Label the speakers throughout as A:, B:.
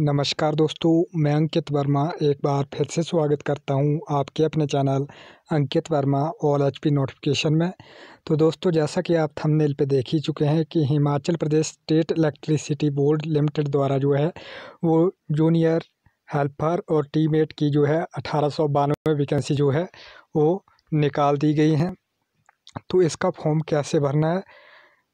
A: नमस्कार दोस्तों मैं अंकित वर्मा एक बार फिर से स्वागत करता हूं आपके अपने channel Ankit Verma all H P notification में तो दोस्तों जैसा कि आप थंबनेल पे देख ही चुके हैं कि Himachal Pradesh state electricity board limited द्वारा जो है वो जूनियर हेल्पर और टीमेट की जो है अठारह सौ बानवे वैकेंसी जो है वो निकाल दी गई हैं तो इसका फॉर्म कैसे भरना है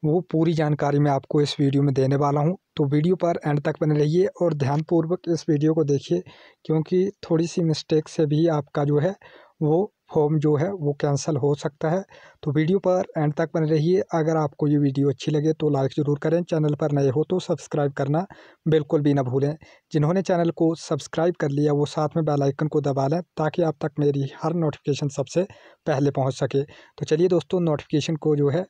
A: वो पूरी जानकारी मैं आपको इस वीडियो में देने वाला हूँ तो वीडियो पर एंड तक बने रहिए और ध्यानपूर्वक इस वीडियो को देखिए क्योंकि थोड़ी सी मिस्टेक से भी आपका जो है वो फॉर्म जो है वो कैंसिल हो सकता है तो वीडियो पर एंड तक बने रहिए अगर आपको ये वीडियो अच्छी लगे तो लाइक ज़रूर करें चैनल पर नए हो तो सब्सक्राइब करना बिल्कुल भी ना भूलें जिन्होंने चैनल को सब्सक्राइब कर लिया वो साथ में बेल आइकन को दबा लें ताकि आप तक मेरी हर नोटिफिकेशन सबसे पहले पहुँच सके तो चलिए दोस्तों नोटिफिकेशन को जो है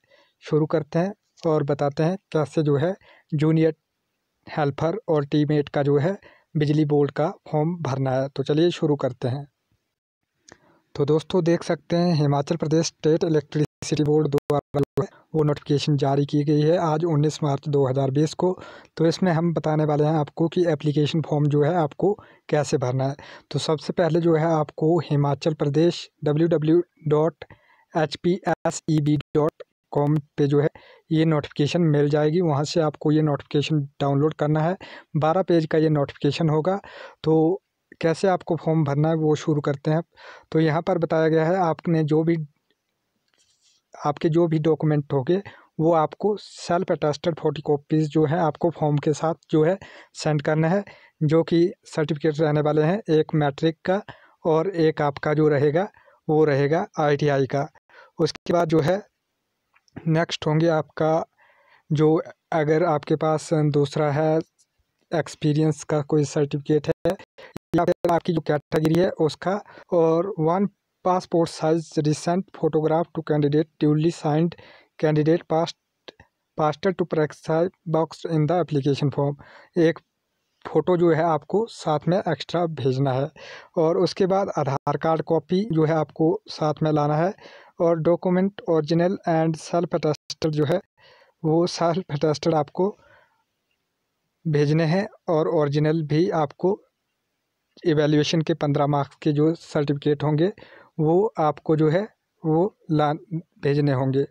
A: शुरू करते हैं और बताते हैं कैसे तो जो है जूनियर हेल्पर और टीमेट का जो है बिजली बोर्ड का फॉर्म भरना है तो चलिए शुरू करते हैं तो दोस्तों देख सकते हैं Himachal Pradesh state electricity board द्वारा वो नोटिफिकेशन जारी की गई है आज 19 मार्च 2020 को तो इसमें हम बताने वाले हैं आपको कि एप्लीकेशन फॉर्म जो है आपको कैसे भरना है तो सबसे पहले जो है आपको Himachal Pradesh W W dot H P S E B dot com पर जो है ये नोटिफिकेशन मिल जाएगी वहाँ से आपको ये नोटिफिकेशन डाउनलोड करना है बारह पेज का ये नोटिफिकेशन होगा तो कैसे आपको फॉर्म भरना है वो शुरू करते हैं तो यहाँ पर बताया गया है आपने जो भी आपके जो भी डॉक्यूमेंट होंगे वो आपको सेल्फ अटेस्टेड फोटी कॉपीज़ जो है आपको फॉर्म के साथ जो है सेंड करना है जो कि सर्टिफिकेट रहने वाले हैं एक मैट्रिक का और एक आपका जो रहेगा वो रहेगा आईटीआई का उसके बाद जो है नेक्स्ट होंगे आपका जो अगर आपके पास दूसरा है एक्सपीरियंस का कोई सर्टिफिकेट है या फिर आपकी जो कैटेगरी है उसका और one passport size recent photograph to candidate duly signed candidate paste pasted to प्रेक्साइज box in the application form एक फ़ोटो जो है आपको साथ में एक्स्ट्रा भेजना है और उसके बाद आधार कार्ड कॉपी जो है आपको साथ में लाना है और document original and self attested जो है वो सेल्फ अटेस्टर आपको भेजने हैं और ओरिजिनल भी आपको एवेल्यूशन के पंद्रह मार्क्स के जो सर्टिफिकेट होंगे वो आपको जो है वो ला भेजने होंगे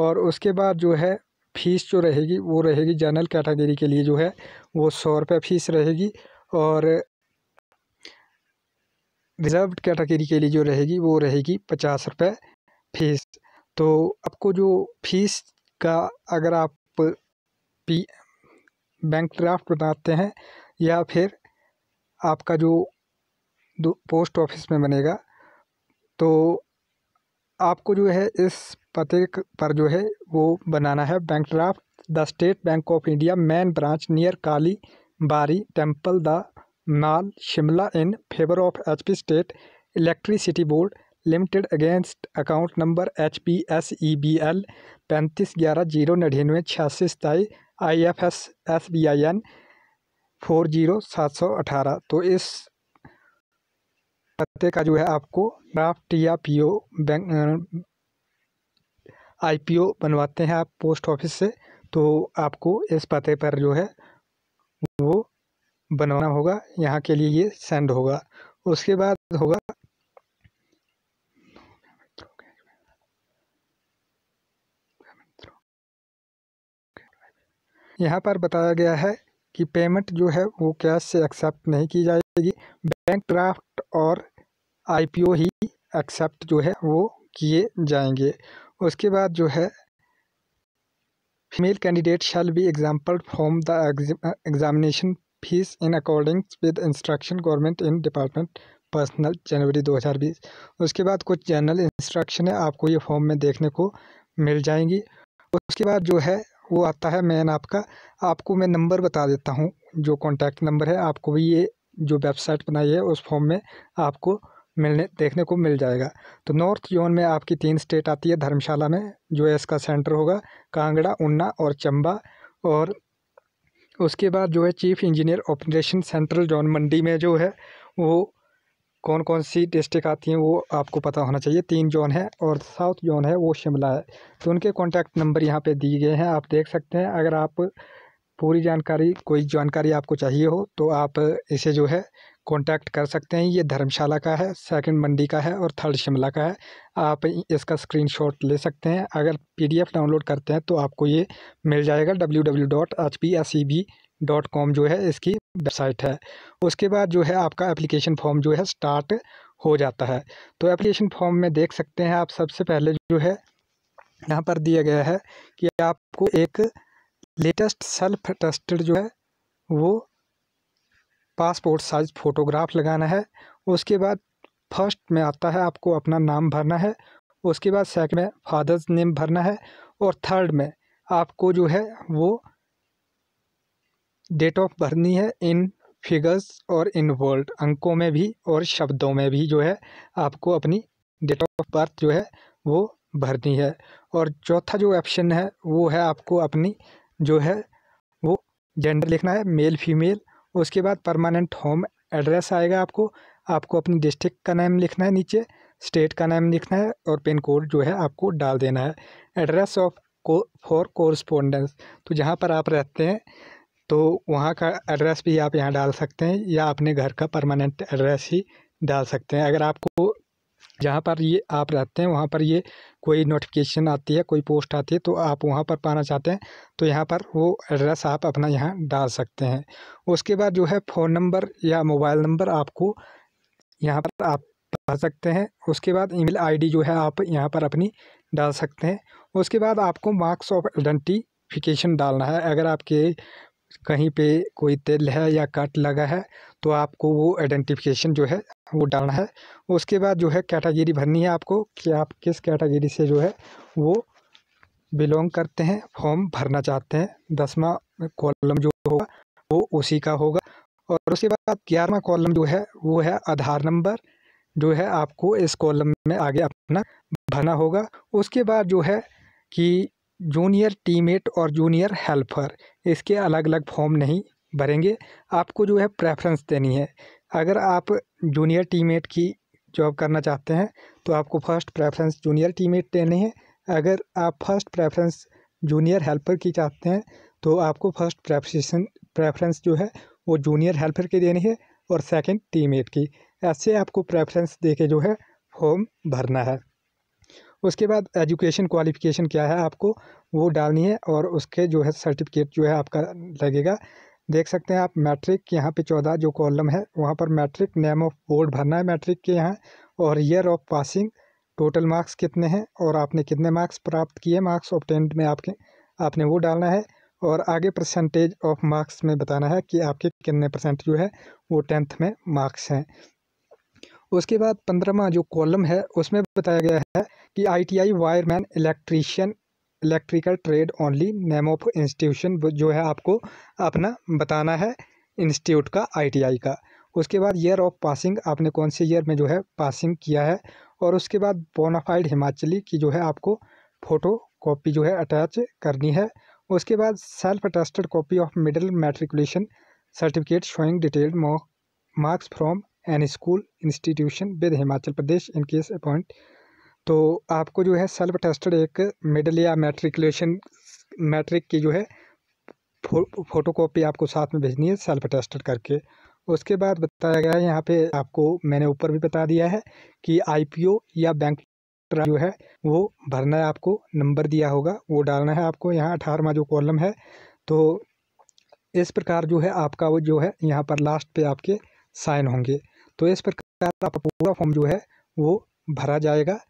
A: और उसके बाद जो है फ़ीस जो रहेगी वो रहेगी जनरल कैटेगरी के लिए जो है वो सौ रुपये फ़ीस रहेगी और रिजर्व कैटेगरी के लिए जो रहेगी वो रहेगी पचास रुपये फीस तो आपको जो फीस का अगर आप पी बैंक ड्राफ्ट बनाते हैं या फिर आपका जो पोस्ट ऑफिस में बनेगा तो आपको जो है इस पते पर जो है वो बनाना है bank draft the State Bank of India main branch near Kali Bari temple the Mall Shimla in favour of H P state electricity board limited against account number H P S E B L पैंतीस ग्यारह zero नड़िन्नवे छियासी सताई I F S S B I N four zero सात सौ अठारह तो इस पते का जो है आपको ड्राफ्ट या P O bank I P O बनवाते हैं आप पोस्ट ऑफिस से तो आपको इस पते पर जो है वो बनवाना होगा यहाँ के लिए ये सेंड होगा उसके बाद होगा यहाँ पर बताया गया है कि पेमेंट जो है वो कैश से एक्सेप्ट नहीं की जाएगी बैंक ड्राफ्ट और आईपीओ ही एक्सेप्ट जो है वो किए जाएंगे उसके बाद जो है female candidate shall be example from the examination fees in according with instruction government in department personnel January 2020 उसके बाद कुछ जनरल इंस्ट्रक्शन है आपको ये फॉर्म में देखने को मिल जाएंगी उसके बाद जो है वो आता है मैन आपका आपको मैं नंबर बता देता हूँ जो कॉन्टैक्ट नंबर है आपको भी ये जो वेबसाइट बनाई है उस फॉर्म में आपको मिलने देखने को मिल जाएगा तो नॉर्थ जोन में आपकी तीन स्टेट आती है धर्मशाला में जो है इसका सेंटर होगा कांगड़ा उन्ना और चंबा और उसके बाद जो है chief engineer operation central zone Mandi में जो है वो कौन कौन सी डिस्ट्रिक्ट आती हैं वो आपको पता होना चाहिए तीन जोन है और साउथ जोन है वो शिमला है तो उनके कॉन्टैक्ट नंबर यहाँ पर दिए गए हैं आप देख सकते हैं अगर आप पूरी जानकारी कोई जानकारी आपको चाहिए हो तो आप इसे जो है कांटेक्ट कर सकते हैं ये धर्मशाला का है सेकंड मंडी का है और थर्ड शिमला का है आप इसका स्क्रीनशॉट ले सकते हैं अगर पीडीएफ डाउनलोड करते हैं तो आपको ये मिल जाएगा W W dot H P S E B dot com जो है इसकी वेबसाइट है उसके बाद जो है आपका एप्लीकेशन फॉर्म जो है स्टार्ट हो जाता है तो एप्लीकेशन फॉर्म में देख सकते हैं आप सबसे पहले जो है यहाँ पर दिया गया है कि आपको एक लेटेस्ट सेल्फ टेस्टेड जो है वो पासपोर्ट साइज फ़ोटोग्राफ लगाना है उसके बाद फर्स्ट में आता है आपको अपना नाम भरना है उसके बाद सेकंड में फादर्स नेम भरना है और थर्ड में आपको जो है वो डेट ऑफ भरनी है इन फिगर्स और इन वर्ल्ड अंकों में भी और शब्दों में भी जो है आपको अपनी डेट ऑफ बर्थ जो है वो भरनी है और चौथा जो ऑप्शन है वो है आपको अपनी जो है वो जेंडर लिखना है मेल फीमेल उसके बाद परमानेंट होम एड्रेस आएगा आपको आपको अपनी डिस्ट्रिक्ट का नाम लिखना है नीचे स्टेट का नाम लिखना है और पिन कोड जो है आपको डाल देना है एड्रेस ऑफ को फॉर कोरस्पोंडेंस तो जहाँ पर आप रहते हैं तो वहाँ का एड्रेस भी आप यहाँ डाल सकते हैं या अपने घर का परमानेंट एड्रेस ही डाल सकते हैं अगर आपको जहाँ पर ये आप रहते हैं वहाँ पर ये कोई नोटिफिकेशन आती है कोई पोस्ट आती है तो आप वहाँ पर पाना चाहते हैं तो यहाँ पर वो एड्रेस आप अपना यहाँ डाल सकते हैं उसके बाद जो है फ़ोन नंबर या मोबाइल नंबर आपको यहाँ पर आप डाल सकते हैं उसके बाद ईमेल आईडी जो है आप यहाँ पर अपनी डाल सकते हैं उसके बाद आपको मार्क्स ऑफ आइडेंटिफिकेशन डालना है अगर आपके कहीं पे कोई तेल है या कट लगा है तो आपको वो आइडेंटिफिकेशन जो है वो डालना है उसके बाद जो है कैटेगरी भरनी है आपको कि आप किस कैटेगरी से जो है वो बिलोंग करते हैं फॉर्म भरना चाहते हैं दसवा कॉलम जो होगा वो उसी का होगा और उसके बाद ग्यारहवा कॉलम जो है वो है आधार नंबर जो है आपको इस कॉलम में आगे अपना भरना होगा उसके बाद जो है कि जूनियर टीमेट और जूनियर हेल्पर इसके अलग अलग फॉर्म नहीं भरेंगे आपको जो है प्रेफरेंस देनी है अगर आप जूनियर टीमेट की जॉब करना चाहते हैं तो आपको फर्स्ट प्रेफरेंस जूनियर टीमेट देनी है अगर आप फर्स्ट प्रेफरेंस जूनियर हेल्पर की चाहते हैं तो आपको फर्स्ट प्रेफरेशन प्रेफरेंस जो है वो जूनियर हेल्पर की देनी है और सेकंड टीमेट की ऐसे आपको प्रेफरेंस दे के जो है फॉर्म भरना है उसके बाद एजुकेशन क्वालिफ़िकेशन क्या है आपको वो डालनी है और उसके जो है सर्टिफिकेट जो है आपका लगेगा देख सकते हैं आप मैट्रिक यहाँ पे चौदह जो कॉलम है वहाँ पर मैट्रिक नेम ऑफ बोर्ड भरना है मैट्रिक के यहाँ और year of passing total marks कितने हैं और आपने कितने मार्क्स प्राप्त किए मार्क्स ऑप्टेंड में आपके आपने वो डालना है और आगे परसेंटेज ऑफ मार्क्स में बताना है कि आपके कितने परसेंट जो है वो टेंथ में मार्क्स हैं उसके बाद पंद्रहवा जो कॉलम है उसमें बताया गया है कि ITI wireman electrician electrical trade only name of institution जो है आपको अपना बताना है इंस्टीट्यूट का आईटीआई का उसके बाद ईयर ऑफ पासिंग आपने कौन से ईयर में जो है पासिंग किया है और उसके बाद बोनाफाइड हिमाचली की जो है आपको फ़ोटो कॉपी जो है अटैच करनी है उसके बाद self attested copy of middle matriculation certificate showing detailed marks from an school institution with Himachal Pradesh in case appoint तो आपको जो है सेल्फ टेस्टेड एक मिडल या मेट्रिकुलेशन मैट्रिक की जो है फो, फोटो कॉपी आपको साथ में भेजनी है सेल्फ टेस्टेड करके उसके बाद बताया गया है यहाँ पे आपको मैंने ऊपर भी बता दिया है कि आईपीओ या बैंक जो है वो भरना है आपको नंबर दिया होगा वो डालना है आपको यहाँ अठारहवा जो कॉलम है तो इस प्रकार जो है आपका वो जो है यहाँ पर लास्ट पे आपके साइन होंगे तो इस प्रकार आपका पूरा फॉर्म जो है वो भरा जाएगा